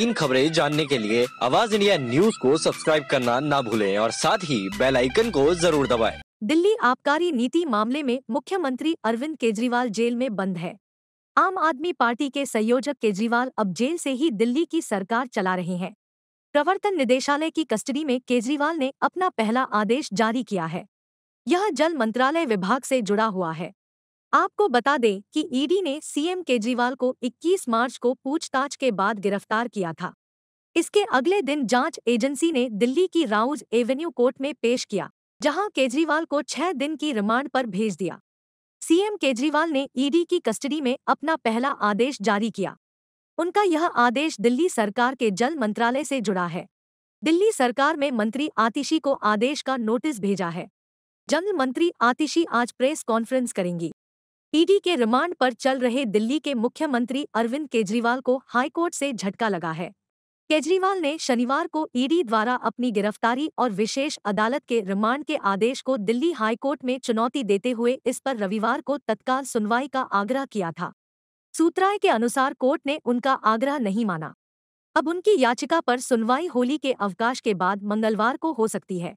इन खबरें जानने के लिए आवाज इंडिया न्यूज को सब्सक्राइब करना ना भूलें और साथ ही बेल आइकन को जरूर दबाएं। दिल्ली आबकारी नीति मामले में मुख्यमंत्री अरविंद केजरीवाल जेल में बंद है आम आदमी पार्टी के संयोजक केजरीवाल अब जेल से ही दिल्ली की सरकार चला रहे हैं प्रवर्तन निदेशालय की कस्टडी में केजरीवाल ने अपना पहला आदेश जारी किया है यह जल मंत्रालय विभाग से जुड़ा हुआ है आपको बता दें कि ईडी ने सीएम केजरीवाल को 21 मार्च को पूछताछ के बाद गिरफ्तार किया था इसके अगले दिन जांच एजेंसी ने दिल्ली की राउज एवेन्यू कोर्ट में पेश किया जहां केजरीवाल को छह दिन की रिमांड पर भेज दिया सीएम केजरीवाल ने ईडी की कस्टडी में अपना पहला आदेश जारी किया उनका यह आदेश दिल्ली सरकार के जल मंत्रालय से जुड़ा है दिल्ली सरकार में मंत्री आतिशी को आदेश का नोटिस भेजा है जल मंत्री आतिशी आज प्रेस कॉन्फ्रेंस करेंगी ईडी के रिमांड पर चल रहे दिल्ली के मुख्यमंत्री अरविंद केजरीवाल को हाईकोर्ट से झटका लगा है केजरीवाल ने शनिवार को ईडी द्वारा अपनी गिरफ्तारी और विशेष अदालत के रिमांड के आदेश को दिल्ली हाईकोर्ट में चुनौती देते हुए इस पर रविवार को तत्काल सुनवाई का आग्रह किया था सूत्राय के अनुसार कोर्ट ने उनका आग्रह नहीं माना अब उनकी याचिका पर सुनवाई होली के अवकाश के बाद मंगलवार को हो सकती है